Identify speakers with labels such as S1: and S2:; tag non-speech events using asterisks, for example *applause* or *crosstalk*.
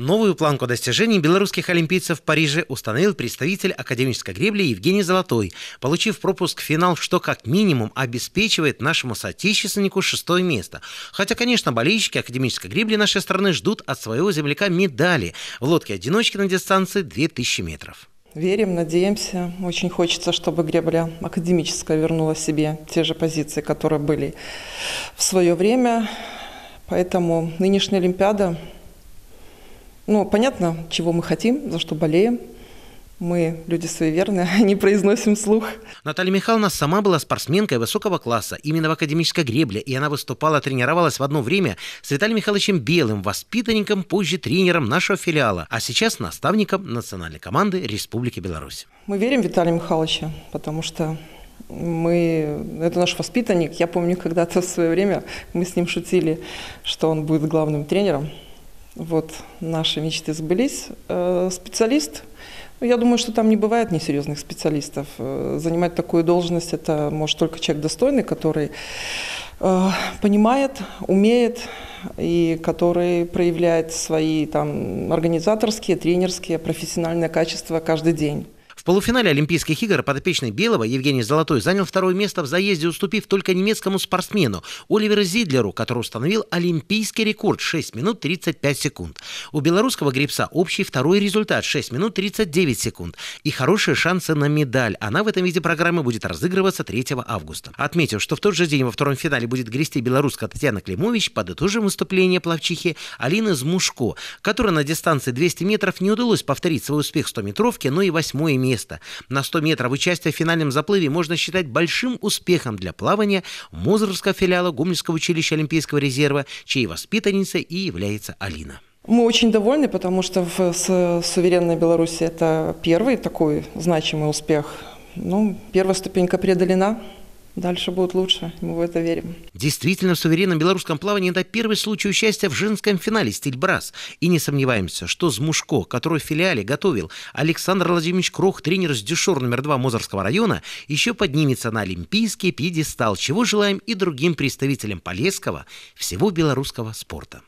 S1: Новую планку достижений белорусских олимпийцев в Париже установил представитель академической гребли Евгений Золотой, получив пропуск в финал, что как минимум обеспечивает нашему соотечественнику шестое место. Хотя, конечно, болельщики академической гребли нашей страны ждут от своего земляка медали в лодке одиночки на дистанции 2000 метров.
S2: Верим, надеемся. Очень хочется, чтобы гребля академическая вернула себе те же позиции, которые были в свое время. Поэтому нынешняя Олимпиада ну, понятно, чего мы хотим, за что болеем. Мы люди суеверные, *laughs* не произносим слух.
S1: Наталья Михайловна сама была спортсменкой высокого класса, именно в академической гребле, и она выступала, тренировалась в одно время с Виталием Михайловичем Белым, воспитанником, позже тренером нашего филиала, а сейчас наставником национальной команды Республики Беларусь.
S2: Мы верим Виталию Михайловичу, потому что мы, это наш воспитанник. Я помню, когда-то в свое время мы с ним шутили, что он будет главным тренером вот наши мечты сбылись. Э, специалист, ну, я думаю, что там не бывает несерьезных специалистов. Э, занимать такую должность это может только человек достойный, который э, понимает, умеет и который проявляет свои там организаторские, тренерские, профессиональные качества каждый день.
S1: В полуфинале Олимпийских игр подопечный Белого Евгений Золотой занял второе место в заезде, уступив только немецкому спортсмену Оливеру Зидлеру, который установил олимпийский рекорд 6 минут 35 секунд. У белорусского гребца общий второй результат 6 минут 39 секунд и хорошие шансы на медаль. Она в этом виде программы будет разыгрываться 3 августа. Отметив, что в тот же день во втором финале будет грести белорусская Татьяна Климович, подытожим выступление плавчихи Алины Змушко, которая на дистанции 200 метров не удалось повторить свой успех 100-метровки, но и восьмое место места на 100 метров участие в финальном заплыве можно считать большим успехом для плавания Мозырского филиала Гомельского училища Олимпийского резерва, чьей воспитанницей и является Алина.
S2: Мы очень довольны, потому что в суверенной Беларуси это первый такой значимый успех. Ну, первая ступенька преодолена. Дальше будет лучше, мы в это верим.
S1: Действительно, в суверенном белорусском плавании это первый случай участия в женском финале «Стиль Брас». И не сомневаемся, что Змушко, который в филиале готовил Александр Владимирович Крох, тренер с дюшор номер два Мозорского района, еще поднимется на олимпийский пьедестал, чего желаем и другим представителям Полесского, всего белорусского спорта.